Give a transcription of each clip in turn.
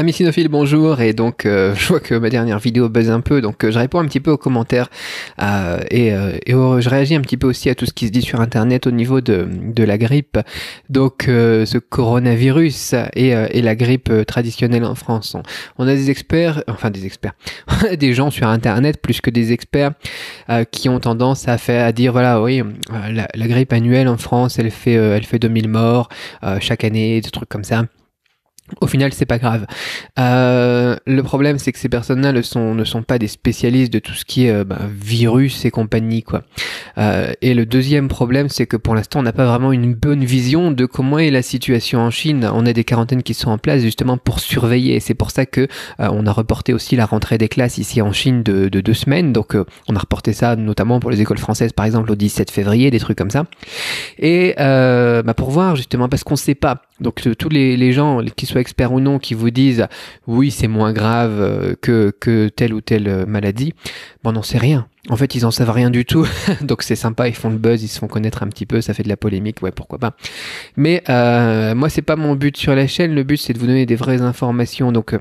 Amis bonjour. Et donc, euh, je vois que ma dernière vidéo buzz un peu, donc euh, je réponds un petit peu aux commentaires euh, et, euh, je réagis un petit peu aussi à tout ce qui se dit sur Internet au niveau de, la grippe. Donc, ce coronavirus et, et, la grippe traditionnelle en France. On, a des experts, enfin des experts, des gens sur Internet plus que des experts qui ont tendance à faire, à dire voilà, oui, la, grippe annuelle en France, elle fait, elle fait 2000 morts chaque année, des trucs comme ça. Au final, c'est pas grave. Euh, le problème, c'est que ces personnes-là ne sont, ne sont pas des spécialistes de tout ce qui est bah, virus et compagnie, quoi. Euh, et le deuxième problème, c'est que pour l'instant, on n'a pas vraiment une bonne vision de comment est la situation en Chine. On a des quarantaines qui sont en place justement pour surveiller. c'est pour ça que euh, on a reporté aussi la rentrée des classes ici en Chine de, de deux semaines. Donc, euh, on a reporté ça notamment pour les écoles françaises, par exemple, au 17 février, des trucs comme ça. Et bah, pour voir justement, parce qu'on ne sait pas. Donc, tous les, les gens qui soient experts ou non, qui vous disent oui, c'est moins grave euh, que, telle ou telle euh, maladie, bon, on n'en sait rien. En fait, ils en savent rien du tout, donc c'est sympa, ils font le buzz, ils se font connaître un petit peu, ça fait de la polémique, ouais, pourquoi pas. Mais euh, moi, c'est pas mon but sur la chaîne, le but c'est de vous donner des vraies informations, donc euh,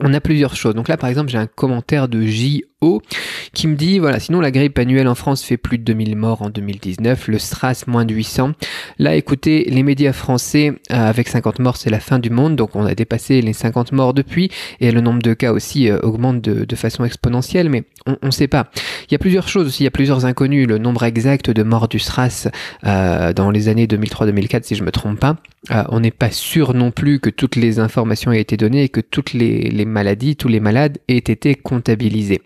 on a plusieurs choses. Donc là, par exemple, j'ai un commentaire de JO qui me dit, voilà, sinon la grippe annuelle en France fait plus de 2000 morts en 2019, le SRAS moins de 800. Là, écoutez, les médias français, euh, avec 50 morts, c'est la fin du monde, donc on a dépassé les 50 morts depuis, et le nombre de cas aussi euh, augmente de, de, façon exponentielle, mais on ne sait pas. Il y a plusieurs choses aussi, il y a plusieurs inconnus. Le nombre exact de morts du SRAS euh, dans les années 2003-2004, si je me trompe pas, euh, on n'est pas sûr non plus que toutes les informations aient été données et que toutes les, maladies, tous les malades aient été comptabilisés.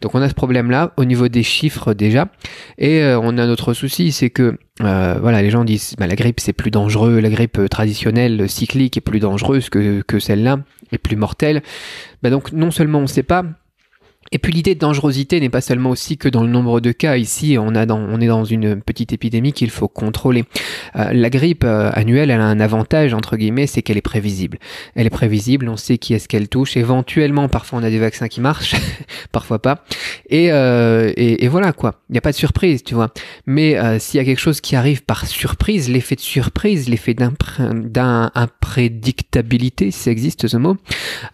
Donc on a ce problème-là au niveau des chiffres déjà. Et euh, on a notre souci, c'est que euh, voilà, les gens disent bah, la grippe c'est plus dangereux, la grippe traditionnelle cyclique est plus dangereuse que, que celle-là, est plus mortelle. Bah, donc non seulement on ne sait pas, et puis l'idée de dangerosité n'est pas seulement aussi que dans le nombre de cas. Ici, on, a on est dans une petite épidémie qu'il faut contrôler. Euh, la grippe euh, annuelle, elle a un avantage, entre guillemets, c'est qu'elle est prévisible. Elle est prévisible, on sait qui est-ce qu'elle touche. Éventuellement, parfois on a des vaccins qui marchent, parfois pas. Euh, et, et, voilà quoi. Il n'y a pas de surprise, tu vois. Mais s'il y a quelque chose qui arrive par surprise, l'effet de surprise, l'effet d'imprédictabilité, si ça existe ce mot,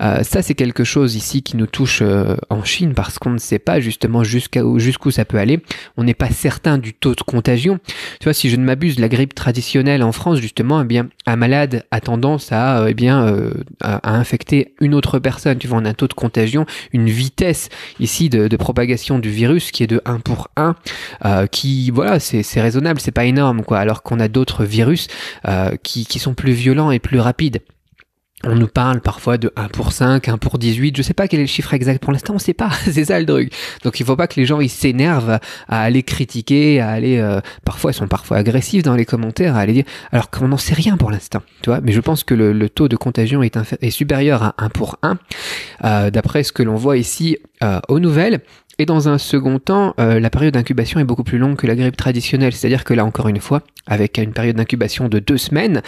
ça c'est quelque chose ici qui nous touche en Chine parce qu'on ne sait pas justement jusqu'où ça peut aller. On n'est pas certain du taux de contagion. Tu vois, si je ne m'abuse, la grippe traditionnelle en France, justement, eh bien, un malade a tendance à, euh, eh bien, euh, à infecter une autre personne. Tu vois, on a un taux de contagion, une vitesse ici de, propagation du virus qui est de 1 pour 1, euh, qui, voilà, c'est raisonnable, c'est pas énorme, quoi. Alors qu'on a d'autres virus qui sont plus violents et plus rapides. On nous parle parfois de 1 pour 5, 1 pour 18, je sais pas quel est le chiffre exact pour l'instant, on sait pas, c'est ça le truc. Donc il faut pas que les gens ils s'énervent à aller critiquer, à aller euh, parfois ils sont parfois agressifs dans les commentaires, à aller dire alors qu'on n'en sait rien pour l'instant, tu vois, mais je pense que le, taux de contagion est, est, supérieur à 1 pour 1 euh, d'après ce que l'on voit ici euh, aux nouvelles. Et dans un second temps, la période d'incubation est beaucoup plus longue que la grippe traditionnelle. C'est-à-dire que là, encore une fois, avec une période d'incubation de deux semaines,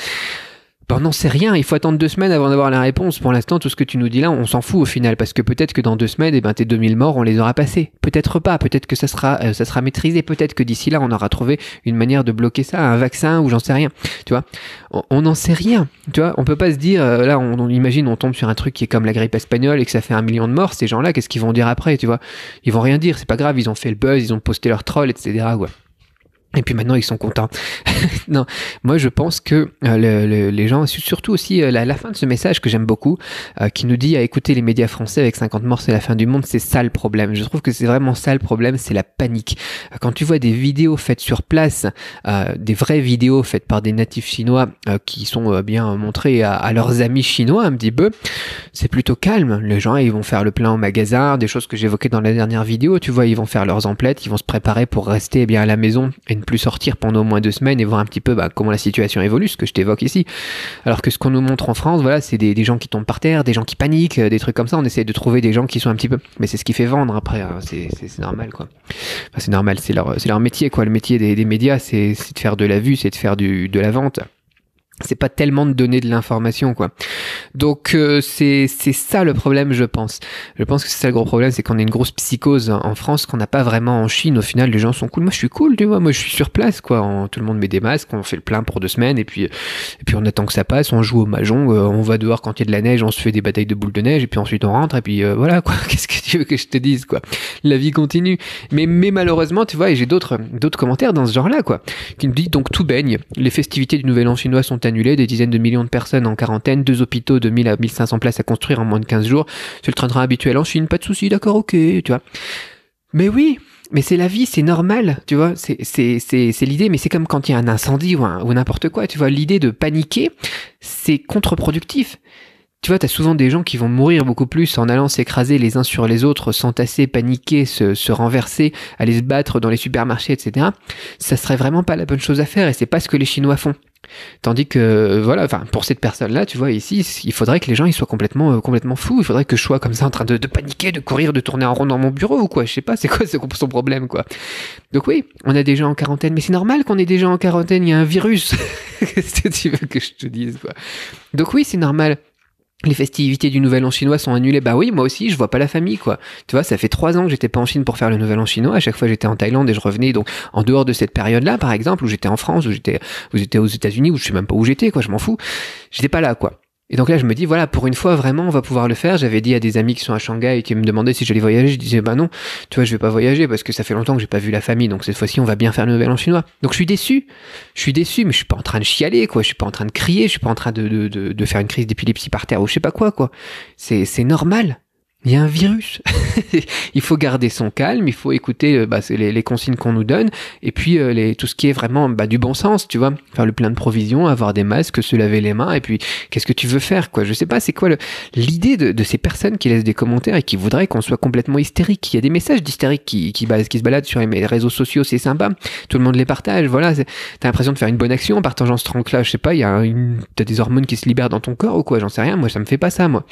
ben, on n'en sait rien, il faut attendre deux semaines avant d'avoir la réponse. Pour l'instant, tout ce que tu nous dis là, on s'en fout au final, parce que peut-être que dans deux semaines, eh ben, tes 2000 morts, on les aura passés. Peut-être pas, peut-être que ça sera, euh, ça sera maîtrisé, peut-être que d'ici là, on aura trouvé une manière de bloquer ça, un vaccin ou j'en sais rien. Tu vois, on n'en sait rien. Tu vois, on peut pas se dire, euh, là, on, imagine, on tombe sur un truc qui est comme la grippe espagnole et que ça fait un million de morts. Ces gens-là, qu'est-ce qu'ils vont dire après, tu vois Ils vont rien dire, c'est pas grave, ils ont fait le buzz, ils ont posté leur troll, etc. Ouais. Et puis maintenant, ils sont contents. non, moi, je pense que euh, les gens, surtout aussi euh, la, fin de ce message que j'aime beaucoup, euh, qui nous dit à écouter les médias français avec 50 morts, c'est la fin du monde, c'est ça le problème. Je trouve que c'est vraiment ça le problème, c'est la panique. Quand tu vois des vidéos faites sur place, des vraies vidéos faites par des natifs chinois qui sont bien montrées à, leurs amis chinois un petit peu, c'est plutôt calme. Les gens, ils vont faire le plein au magasin, des choses que j'évoquais dans la dernière vidéo, tu vois, ils vont faire leurs emplettes, ils vont se préparer pour rester eh bien à la maison et plus sortir pendant au moins deux semaines et voir un petit peu bah, comment la situation évolue, ce que je t'évoque ici. Alors que ce qu'on nous montre en France, voilà, c'est des, gens qui tombent par terre, des gens qui paniquent, euh, des trucs comme ça. On essaie de trouver des gens qui sont un petit peu. Mais c'est ce qui fait vendre après, hein. c'est normal quoi. c'est normal, c'est leur, leur métier quoi. Le métier des, médias, c'est de faire de la vue, c'est de faire de la vente c'est pas tellement de donner de l'information quoi. Donc euh, c'est c'est ça le problème je pense. Je pense que c'est ça le gros problème, c'est qu'on a une grosse psychose en France qu'on n'a pas vraiment en Chine. Au final les gens sont cool, moi je suis cool, tu vois, moi je suis sur place quoi. tout le monde met des masques, on fait le plein pour deux semaines et puis euh, et puis on attend que ça passe, on joue au mahjong, euh, on va dehors quand il y a de la neige, on se fait des batailles de boules de neige et puis ensuite on rentre et puis voilà quoi. Qu'est-ce que tu veux que je te dise quoi La vie continue. Mais mais malheureusement tu vois et j'ai d'autres d'autres commentaires dans ce genre là quoi qui me dit donc tout baigne. Les festivités du Nouvel An chinois sont annuler des dizaines de millions de personnes en quarantaine, deux hôpitaux de 1000 à 1500 places à construire en moins de 15 jours. C'est le train-train habituel en Chine, pas de souci, d'accord, ok, tu vois. Mais oui, mais c'est la vie, c'est normal, tu vois. C'est l'idée, mais c'est comme quand il y a un incendie ou, n'importe quoi, tu vois. L'idée de paniquer, c'est contre-productif. Tu vois, t'as souvent des gens qui vont mourir beaucoup plus en allant s'écraser les uns sur les autres, s'entasser, paniquer, se, se, renverser, aller se battre dans les supermarchés, etc. Ça serait vraiment pas la bonne chose à faire et c'est pas ce que les Chinois font. Tandis que, voilà, enfin, pour cette personne-là, tu vois, ici, il faudrait que les gens, ils soient complètement, euh, complètement fous. Il faudrait que je sois comme ça en train de, paniquer, de courir, de tourner en rond dans mon bureau ou quoi. Je sais pas, c'est quoi son problème, quoi. Donc oui, on a des gens en quarantaine, mais c'est normal qu'on ait des gens en quarantaine, il y a un virus. Qu'est-ce que tu veux que je te dise, quoi. Donc oui, c'est normal les festivités du Nouvel An chinois sont annulées. Bah oui, moi aussi, je vois pas la famille, quoi. Tu vois, ça fait trois ans que j'étais pas en Chine pour faire le Nouvel An chinois. À chaque fois, j'étais en Thaïlande et je revenais. Donc, en dehors de cette période-là, par exemple, où j'étais en France, où j'étais, où j'étais aux États-Unis, où je sais même pas où j'étais, quoi. Je m'en fous. J'étais pas là, quoi. Et donc là, je me dis, voilà, pour une fois, vraiment, on va pouvoir le faire. J'avais dit à des amis qui sont à Shanghai et qui me demandaient si j'allais voyager. Je disais, bah non, tu vois, je vais pas voyager parce que ça fait longtemps que j'ai pas vu la famille. Donc cette fois-ci, on va bien faire le nouvel en chinois. Donc je suis déçu. Je suis déçu, mais je suis pas en train de chialer, quoi. Je suis pas en train de crier. Je suis pas en train de, faire une crise d'épilepsie par terre ou je sais pas quoi, quoi. C'est normal il y a un virus. il faut garder son calme, il faut écouter euh, bah, les, les, consignes qu'on nous donne, et puis euh, les, tout ce qui est vraiment bah, du bon sens, tu vois, faire le plein de provisions, avoir des masques, se laver les mains, et puis qu'est-ce que tu veux faire, quoi Je sais pas, c'est quoi l'idée de, de, ces personnes qui laissent des commentaires et qui voudraient qu'on soit complètement hystérique Il y a des messages d'hystérique qui, qui, qui, se baladent sur les réseaux sociaux, c'est sympa, tout le monde les partage, voilà, t'as l'impression de faire une bonne action en partageant ce tronc là je sais pas, il y a une, t'as des hormones qui se libèrent dans ton corps ou quoi, j'en sais rien, moi ça me fait pas ça, moi.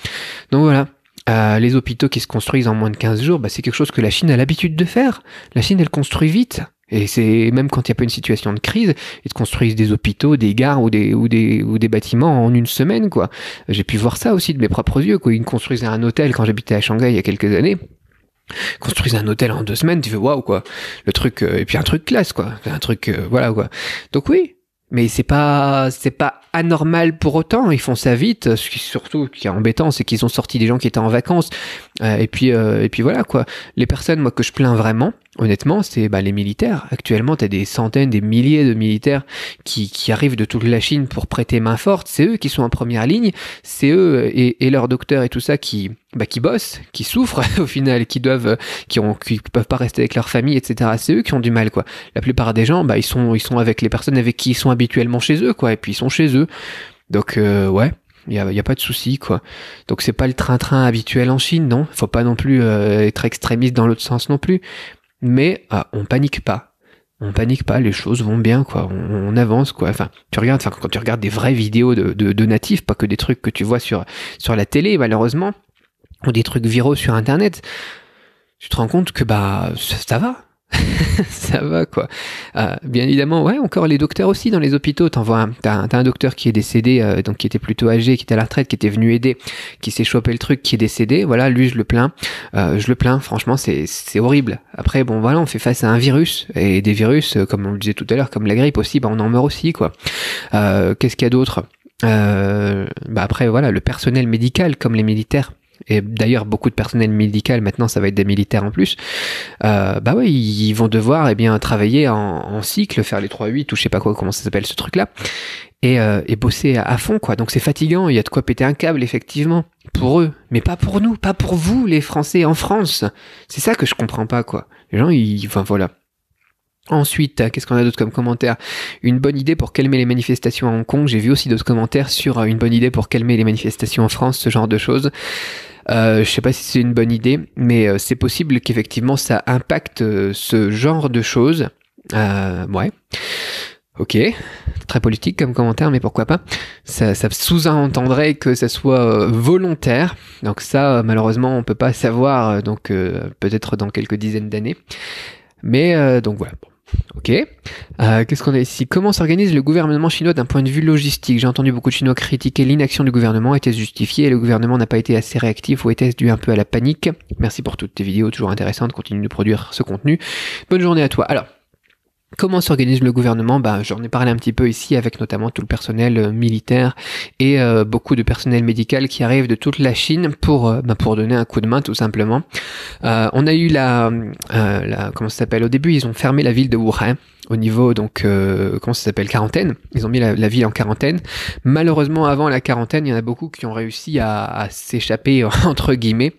Donc voilà. Euh, les hôpitaux qui se construisent en moins de 15 jours, bah, c'est quelque chose que la Chine a l'habitude de faire. La Chine, elle construit vite. Et c'est même quand il n'y a pas une situation de crise, ils construisent des hôpitaux, des gares ou des, ou des, ou des bâtiments en une semaine. quoi. J'ai pu voir ça aussi de mes propres yeux. Quoi. Ils construisaient un hôtel quand j'habitais à Shanghai il y a quelques années construisent un hôtel en deux semaines, tu fais waouh quoi. Le truc euh, et puis un truc classe quoi, un truc euh, voilà quoi. Donc oui, mais c'est pas c'est pas anormal pour autant. Ils font ça vite. Ce qui surtout qui est embêtant, c'est qu'ils ont sorti des gens qui étaient en vacances. Euh, et puis euh, et puis voilà quoi. Les personnes moi que je plains vraiment, Honnêtement, c'est bah, les militaires. Actuellement, tu des centaines, des milliers de militaires qui, arrivent de toute la Chine pour prêter main forte. C'est eux qui sont en première ligne. C'est eux et, et, leurs docteurs et tout ça qui, bah, qui bossent, qui souffrent au final, qui doivent, qui ont, peuvent pas rester avec leur famille, etc. C'est eux qui ont du mal, quoi. La plupart des gens, bah, ils sont, ils sont avec les personnes avec qui ils sont habituellement chez eux, quoi. Et puis ils sont chez eux. Donc, euh, ouais. Il n'y a, pas de souci, quoi. Donc c'est pas le train-train habituel en Chine, non Faut pas non plus euh, être extrémiste dans l'autre sens non plus mais ah, on panique pas. On panique pas, les choses vont bien, quoi. On, avance, quoi. Enfin, tu regardes, enfin, quand tu regardes des vraies vidéos de, natifs, pas que des trucs que tu vois sur, sur la télé, malheureusement, ou des trucs viraux sur Internet, tu te rends compte que bah ça va. ça va quoi. Euh, bien évidemment, ouais, encore les docteurs aussi dans les hôpitaux. T'en vois, t'as, un, docteur qui est décédé, euh, donc qui était plutôt âgé, qui était à la retraite, qui était venu aider, qui s'est chopé le truc, qui est décédé. Voilà, lui je le plains, euh, je le plains. Franchement, c'est, horrible. Après, bon voilà, on fait face à un virus et des virus, comme on le disait tout à l'heure, comme la grippe aussi, bah on en meurt aussi quoi. Qu'est-ce qu'il y a d'autre bah après voilà, le personnel médical comme les militaires et d'ailleurs beaucoup de personnel médical maintenant ça va être des militaires en plus, euh, bah ouais, ils vont devoir et eh bien travailler en, cycle, faire les 3-8 ou je sais pas quoi, comment ça s'appelle ce truc-là, et, euh, bosser à, fond quoi. Donc c'est fatigant, il y a de quoi péter un câble effectivement pour eux, mais pas pour nous, pas pour vous les Français en France. C'est ça que je comprends pas quoi. Les gens ils, enfin voilà. Ensuite, euh, qu'est-ce qu'on a d'autre comme commentaire Une bonne idée pour calmer les manifestations à Hong Kong. J'ai vu aussi d'autres commentaires sur une bonne idée pour calmer les manifestations en France, ce genre de choses. Euh, je sais pas si c'est une bonne idée, mais euh, c'est possible qu'effectivement ça impacte euh, ce genre de choses. Euh, ouais. Ok, très politique comme commentaire, mais pourquoi pas Ça, ça sous-entendrait que ça soit euh, volontaire. Donc ça, malheureusement, on peut pas savoir. Donc peut-être dans quelques dizaines d'années. Mais donc voilà. Ok. Euh, qu'est-ce qu'on a ici Comment s'organise le gouvernement chinois d'un point de vue logistique J'ai entendu beaucoup de Chinois critiquer l'inaction du gouvernement. Était-ce justifié Le gouvernement n'a pas été assez réactif ou était-ce dû un peu à la panique Merci pour toutes tes vidéos, toujours intéressantes. Continue de produire ce contenu. Bonne journée à toi. Alors, Comment s'organise le gouvernement Ben, J'en ai parlé un petit peu ici avec notamment tout le personnel euh, militaire et euh, beaucoup de personnel médical qui arrive de toute la Chine pour, euh, bah, pour donner un coup de main tout simplement. on a eu la, comment ça s'appelle Au début, ils ont fermé la ville de Wuhan au niveau donc comment ça s'appelle quarantaine ils ont mis la, ville en quarantaine malheureusement avant la quarantaine il y en a beaucoup qui ont réussi à, à s'échapper entre guillemets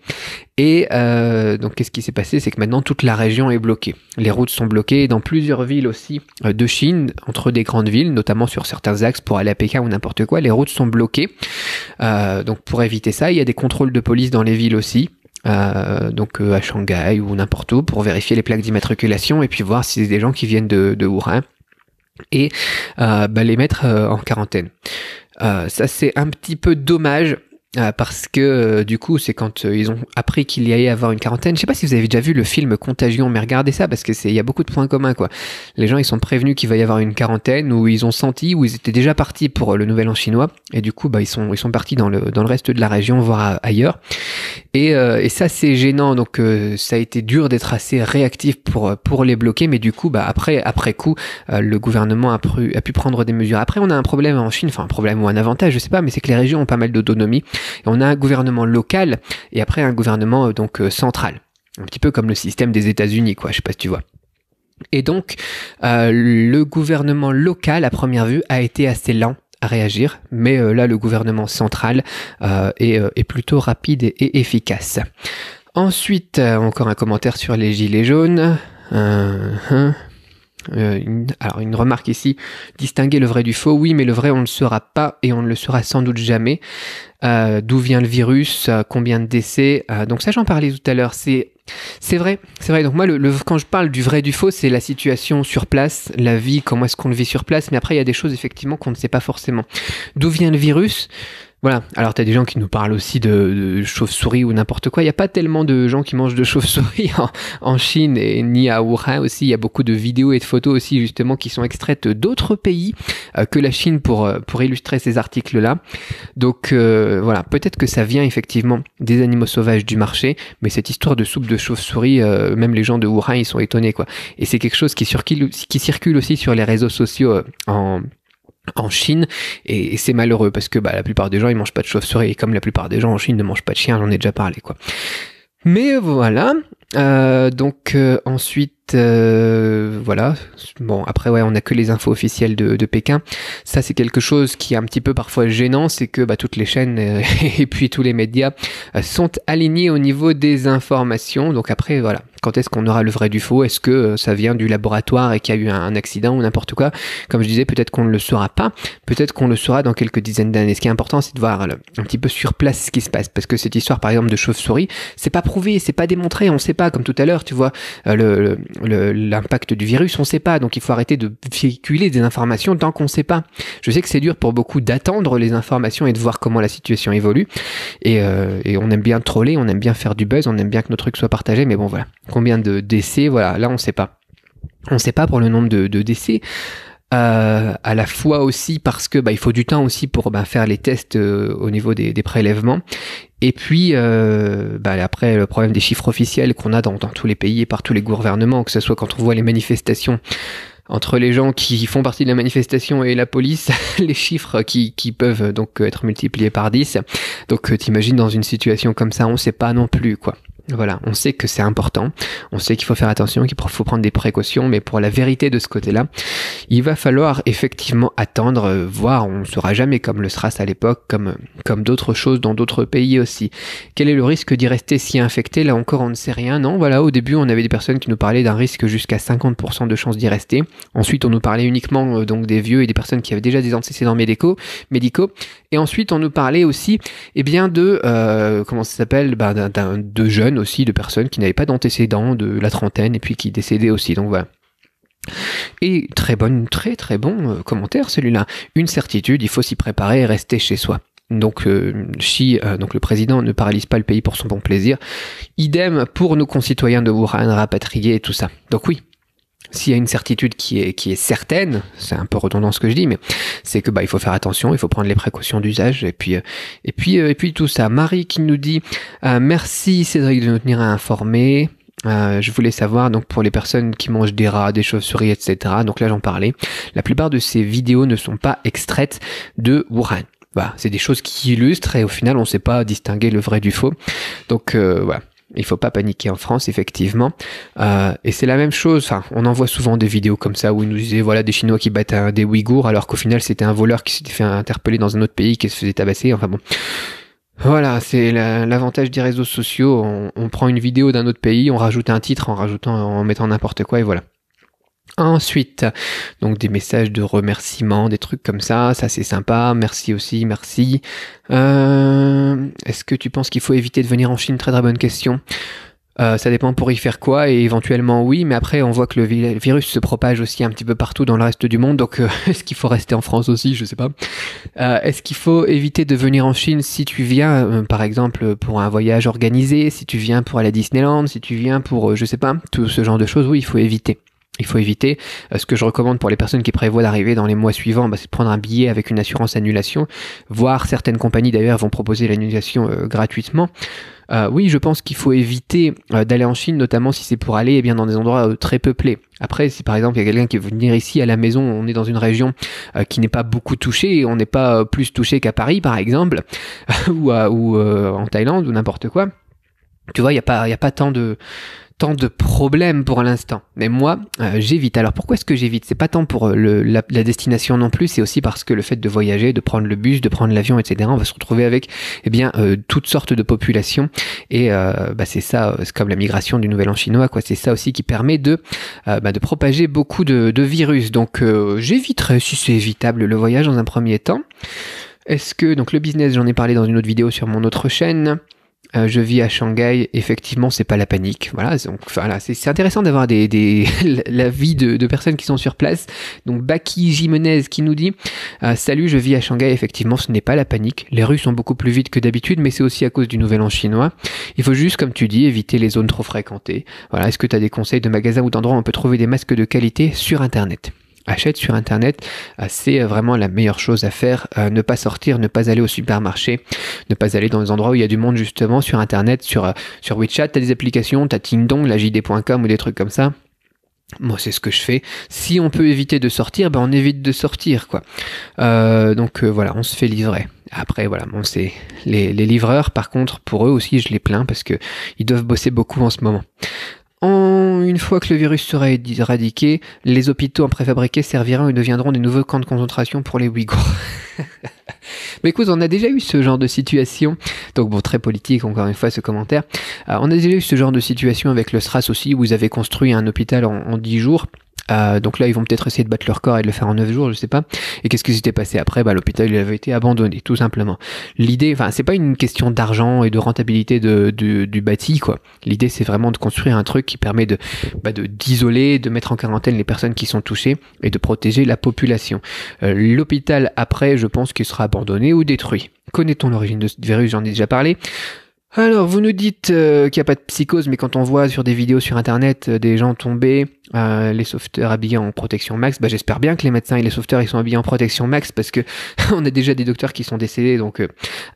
et euh, donc, qu'est-ce qui s'est passé C'est que maintenant, toute la région est bloquée. Les routes sont bloquées. dans plusieurs villes aussi euh, de Chine, entre des grandes villes, notamment sur certains axes pour aller à Pékin ou n'importe quoi, les routes sont bloquées. Euh, donc, pour éviter ça, il y a des contrôles de police dans les villes aussi. Euh, donc à Shanghai ou n'importe où pour vérifier les plaques d'immatriculation et puis voir si c'est des gens qui viennent de, de Wuhan et bah, les mettre en quarantaine. ça c'est un petit peu dommage euh, parce que euh, du coup, c'est quand euh, ils ont appris qu'il y allait avoir une quarantaine. Je sais pas si vous avez déjà vu le film Contagion, mais regardez ça parce que c'est il y a beaucoup de points communs quoi. Les gens ils sont prévenus qu'il va y avoir une quarantaine ou ils ont senti ou ils étaient déjà partis pour le Nouvel An chinois et du coup bah ils sont ils sont partis dans le dans le reste de la région voire ailleurs. Et, et ça c'est gênant donc ça a été dur d'être assez réactif pour pour les bloquer mais du coup bah après après coup le gouvernement a pu a pu prendre des mesures. Après on a un problème en Chine, enfin un problème ou un avantage je sais pas mais c'est que les régions ont pas mal d'autonomie on a un gouvernement local et après un gouvernement euh, donc euh, central. Un petit peu comme le système des États-Unis, quoi. Je sais pas si tu vois. Et donc, euh, le gouvernement local, à première vue, a été assez lent à réagir, mais là, le gouvernement central est, plutôt rapide et, efficace. Ensuite, encore un commentaire sur les gilets jaunes. Hein. Euh, alors une remarque ici, distinguer le vrai du faux, oui, mais le vrai on ne le saura pas et on ne le saura sans doute jamais. Euh, d'où vient le virus, euh, combien de décès, donc ça j'en parlais tout à l'heure, c'est c'est vrai, c'est vrai. Donc moi, quand je parle du vrai du faux, c'est la situation sur place, la vie, comment est-ce qu'on le vit sur place. Mais après, il y a des choses effectivement qu'on ne sait pas forcément. D'où vient le virus voilà, alors as des gens qui nous parlent aussi de, chauves-souris ou n'importe quoi. Il n'y a pas tellement de gens qui mangent de chauves-souris en, Chine et ni à Wuhan aussi. Il y a beaucoup de vidéos et de photos aussi justement qui sont extraites d'autres pays euh, que la Chine pour, euh, pour illustrer ces articles-là. Donc euh, voilà, peut-être que ça vient effectivement des animaux sauvages du marché, mais cette histoire de soupe de chauves souris même les gens de Wuhan, ils sont étonnés quoi. Et c'est quelque chose qui, qui circule aussi sur les réseaux sociaux en en Chine et, c'est malheureux parce que bah, la plupart des gens ils mangent pas de chauve-souris et comme la plupart des gens en Chine ne mangent pas de chien j'en ai déjà parlé quoi mais voilà euh, donc euh, ensuite euh, voilà. Bon, après, ouais, on n'a que les infos officielles de, Pékin. Ça, c'est quelque chose qui est un petit peu parfois gênant, c'est que bah, toutes les chaînes euh, et puis tous les médias euh, sont alignés au niveau des informations. Donc après, voilà, quand est-ce qu'on aura le vrai du faux Est-ce que ça vient du laboratoire et qu'il y a eu un, accident ou n'importe quoi Comme je disais, peut-être qu'on ne le saura pas, peut-être qu'on le saura dans quelques dizaines d'années. Ce qui est important, c'est de voir un petit peu sur place ce qui se passe, parce que cette histoire, par exemple, de chauve-souris, c'est pas prouvé, c'est pas démontré, on ne sait pas. Comme tout à l'heure, tu vois, le l'impact du virus, on ne sait pas. Donc il faut arrêter de véhiculer des informations tant qu'on ne sait pas. Je sais que c'est dur pour beaucoup d'attendre les informations et de voir comment la situation évolue. Euh, et, on aime bien troller, on aime bien faire du buzz, on aime bien que nos trucs soient partagés. Mais bon, voilà. Combien de décès, voilà, là on ne sait pas. On ne sait pas pour le nombre de, décès. Euh, à la fois aussi parce que bah, il faut du temps aussi pour bah, faire les tests euh, au niveau des, prélèvements et puis, euh, bah, après, le problème des chiffres officiels qu'on a dans, tous les pays et par tous les gouvernements, que ce soit quand on voit les manifestations entre les gens qui font partie de la manifestation et la police, les chiffres qui, qui peuvent euh, donc être multipliés par 10. Donc, euh, t'imagines dans une situation comme ça, on sait pas non plus, quoi. Voilà, on sait que c'est important, on sait qu'il faut faire attention, qu'il faut prendre des précautions, mais pour la vérité de ce côté-là, il va falloir effectivement attendre, euh, voir, on ne sera jamais comme le SRAS à l'époque, comme, comme d'autres choses dans d'autres pays aussi. Quel est le risque d'y rester si infecté Là encore, on ne sait rien. Non, voilà, au début, on avait des personnes qui nous parlaient d'un risque jusqu'à 50% de chance d'y rester. Ensuite, on nous parlait uniquement euh, donc des vieux et des personnes qui avaient déjà des antécédents médicaux. Et ensuite, on nous parlait aussi, eh bien, de euh, comment ça s'appelle, bah, de jeunes aussi, de personnes qui n'avaient pas d'antécédents, de la trentaine, et puis qui décédaient aussi. Donc voilà. Et très bonne, très très bon euh, commentaire celui-là. Une certitude, il faut s'y préparer et rester chez soi. Donc, euh, si donc le président, ne paralyse pas le pays pour son bon plaisir. Idem pour nos concitoyens de Wuhan rapatriés et tout ça. Donc oui, s'il y a une certitude qui est, qui est certaine, c'est un peu redondant ce que je dis, mais c'est que bah, il faut faire attention, il faut prendre les précautions d'usage, et puis, euh, et, puis, euh, et puis tout ça. Marie qui nous dit euh, Merci Cédric de nous tenir informés. je voulais savoir, donc pour les personnes qui mangent des rats, des chauves-souris, etc., donc là j'en parlais, la plupart de ces vidéos ne sont pas extraites de Wuhan. Voilà, c'est des choses qui illustrent et au final on ne sait pas distinguer le vrai du faux. Donc voilà. Il faut pas paniquer en France, effectivement. Euh, et c'est la même chose. Enfin, on en souvent des vidéos comme ça où ils nous disaient voilà des Chinois qui battent des Ouïghours alors qu'au final c'était un voleur qui s'était fait interpeller dans un autre pays qui se faisait tabasser. Enfin bon. Voilà, c'est l'avantage des réseaux sociaux. On, on, prend une vidéo d'un autre pays, on rajoute un titre en rajoutant, en mettant n'importe quoi et voilà. Ensuite, donc des messages de remerciement des trucs comme ça, ça c'est sympa, merci aussi, merci. Euh, est-ce que tu penses qu'il faut éviter de venir en Chine Très très bonne question. Euh, ça dépend pour y faire quoi, et éventuellement oui, mais après on voit que le virus se propage aussi un petit peu partout dans le reste du monde, donc euh, est-ce qu'il faut rester en France aussi Je sais pas. est-ce qu'il faut éviter de venir en Chine si tu viens, par exemple, pour un voyage organisé, si tu viens pour aller à Disneyland, si tu viens pour, je sais pas, tout ce genre de choses Oui, il faut éviter il faut éviter. Euh, ce que je recommande pour les personnes qui prévoient d'arriver dans les mois suivants, bah, c'est de prendre un billet avec une assurance annulation, Voir certaines compagnies d'ailleurs vont proposer l'annulation euh, gratuitement. Euh, oui, je pense qu'il faut éviter d'aller en Chine, notamment si c'est pour aller eh bien, dans des endroits très peuplés. Après, si par exemple il y a quelqu'un qui veut venir ici à la maison, on est dans une région qui n'est pas beaucoup touchée, on n'est pas plus touché qu'à Paris par exemple, ou, ou en Thaïlande ou n'importe quoi. Tu vois, il n'y a, pas, y a pas tant de tant de problèmes pour l'instant. Mais moi, euh, j'évite. Alors pourquoi est-ce que j'évite C'est pas tant pour euh, la, destination non plus, c'est aussi parce que le fait de voyager, de prendre le bus, de prendre l'avion, etc., on va se retrouver avec eh bien euh, toutes sortes de populations. Et bah, c'est ça, c'est comme la migration du Nouvel An chinois, quoi. C'est ça aussi qui permet de, bah, de propager beaucoup de, de virus. Donc j'éviterai, si c'est évitable, le voyage dans un premier temps. Est-ce que, donc le business, j'en ai parlé dans une autre vidéo sur mon autre chaîne. Euh, je vis à Shanghai, effectivement, c'est pas la panique. Voilà, donc voilà, c'est intéressant d'avoir des, des la vie de, de, personnes qui sont sur place. Donc Baki Jimenez qui nous dit euh, Salut, je vis à Shanghai, effectivement, ce n'est pas la panique. Les rues sont beaucoup plus vides que d'habitude, mais c'est aussi à cause du nouvel an chinois. Il faut juste, comme tu dis, éviter les zones trop fréquentées. Voilà, est-ce que tu as des conseils de magasins ou d'endroits où on peut trouver des masques de qualité sur internet achète sur Internet, euh, c'est euh, vraiment la meilleure chose à faire. Euh, ne pas sortir, ne pas aller au supermarché, ne pas aller dans les endroits où il y a du monde justement sur Internet, sur, sur WeChat, t'as des applications, t'as as Tindong, la JD.com ou des trucs comme ça. Moi, c'est ce que je fais. Si on peut éviter de sortir, ben on évite de sortir, quoi. donc voilà, on se fait livrer. Après, voilà, bon, c'est les, livreurs. Par contre, pour eux aussi, je les plains parce que ils doivent bosser beaucoup en ce moment une fois que le virus sera éradiqué, les hôpitaux en préfabriqués serviront et deviendront des nouveaux camps de concentration pour les Ouïghours. Mais écoute, on a déjà eu ce genre de situation. Donc bon, très politique encore une fois ce commentaire. Euh, on a déjà eu ce genre de situation avec le SRAS aussi, où vous avez construit un hôpital en, en 10 jours. Euh, donc là, ils vont peut-être essayer de battre leur corps et de le faire en neuf jours, je sais pas. Et qu'est-ce qui s'était passé après Bah l'hôpital il avait été abandonné, tout simplement. L'idée, enfin, c'est pas une question d'argent et de rentabilité de, du bâti, quoi. L'idée, c'est vraiment de construire un truc qui permet bah, de d'isoler, de, mettre en quarantaine les personnes qui sont touchées et de protéger la population. Euh, l'hôpital après, je pense qu'il sera abandonné ou détruit. Connaît-on l'origine de ce virus J'en ai déjà parlé. Alors, vous nous dites euh, qu'il n'y a pas de psychose, mais quand on voit sur des vidéos sur Internet euh, des gens tomber, euh, les sauveteurs habillés en protection max, bah, j'espère bien que les médecins et les sauveteurs ils sont habillés en protection max parce que on a déjà des docteurs qui sont décédés, donc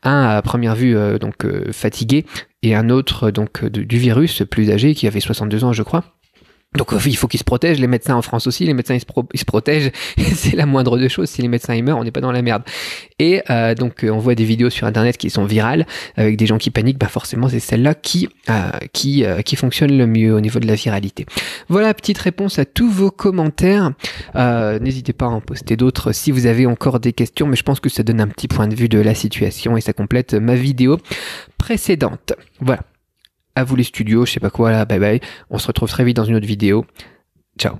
un à première vue donc fatigué et un autre donc du virus plus âgé qui avait 62 ans je crois. Donc euh, il faut qu'ils se protègent, les médecins en France aussi, les médecins ils se, protègent, c'est la moindre des choses, si les médecins ils meurent, on n'est pas dans la merde. Et euh, donc euh, on voit des vidéos sur internet qui sont virales, avec des gens qui paniquent, bah forcément c'est celle-là qui, qui, qui fonctionne le mieux au niveau de la viralité. Voilà, petite réponse à tous vos commentaires, n'hésitez pas à en poster d'autres si vous avez encore des questions, mais je pense que ça donne un petit point de vue de la situation et ça complète ma vidéo précédente. Voilà à vous les studios, je sais pas quoi là, bye bye. On se retrouve très vite dans une autre vidéo. Ciao.